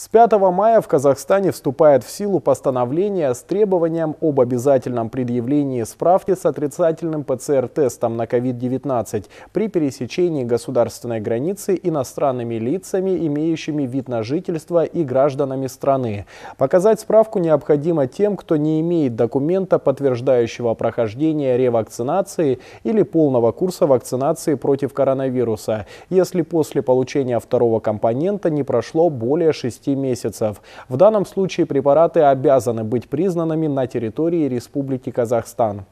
С 5 мая в Казахстане вступает в силу постановление с требованием об обязательном предъявлении справки с отрицательным ПЦР-тестом на COVID-19 при пересечении государственной границы иностранными лицами, имеющими вид на жительство и гражданами страны. Показать справку необходимо тем, кто не имеет документа, подтверждающего прохождение ревакцинации или полного курса вакцинации против коронавируса, если после получения второго компонента не прошло более 6 месяцев. В данном случае препараты обязаны быть признанными на территории Республики Казахстан.